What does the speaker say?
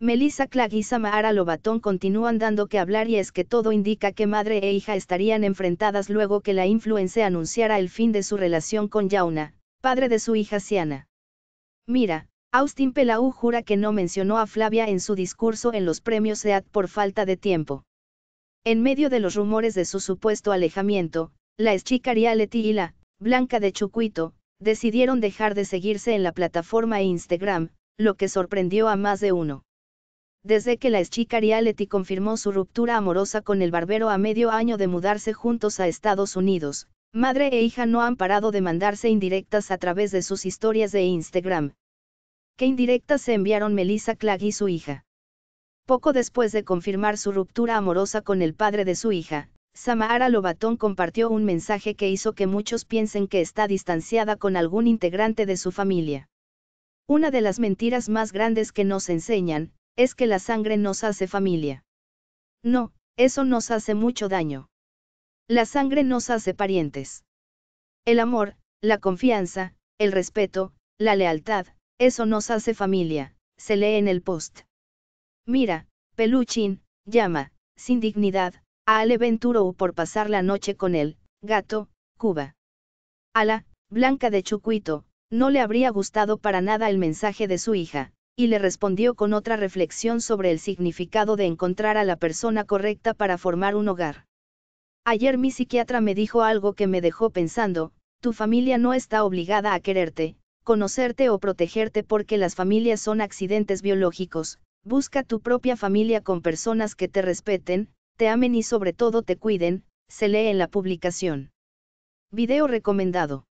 Melissa Claguiza y Samara Lobatón continúan dando que hablar y es que todo indica que madre e hija estarían enfrentadas luego que la influencia anunciara el fin de su relación con Yauna, padre de su hija Siana. Mira, Austin Pelau jura que no mencionó a Flavia en su discurso en los premios SEAT por falta de tiempo. En medio de los rumores de su supuesto alejamiento, la chica Rialeti y la Blanca de Chucuito decidieron dejar de seguirse en la plataforma e Instagram, lo que sorprendió a más de uno desde que la chica reality confirmó su ruptura amorosa con el barbero a medio año de mudarse juntos a Estados Unidos, madre e hija no han parado de mandarse indirectas a través de sus historias de Instagram. ¿Qué indirectas se enviaron Melissa Clagg y su hija? Poco después de confirmar su ruptura amorosa con el padre de su hija, Samara Lobatón compartió un mensaje que hizo que muchos piensen que está distanciada con algún integrante de su familia. Una de las mentiras más grandes que nos enseñan, es que la sangre nos hace familia. No, eso nos hace mucho daño. La sangre nos hace parientes. El amor, la confianza, el respeto, la lealtad, eso nos hace familia, se lee en el post. Mira, Peluchín, llama, sin dignidad, a Ale Venturo por pasar la noche con él, gato, Cuba. Ala, Blanca de Chucuito, no le habría gustado para nada el mensaje de su hija, y le respondió con otra reflexión sobre el significado de encontrar a la persona correcta para formar un hogar. Ayer mi psiquiatra me dijo algo que me dejó pensando, tu familia no está obligada a quererte, conocerte o protegerte porque las familias son accidentes biológicos, busca tu propia familia con personas que te respeten, te amen y sobre todo te cuiden, se lee en la publicación. Video recomendado.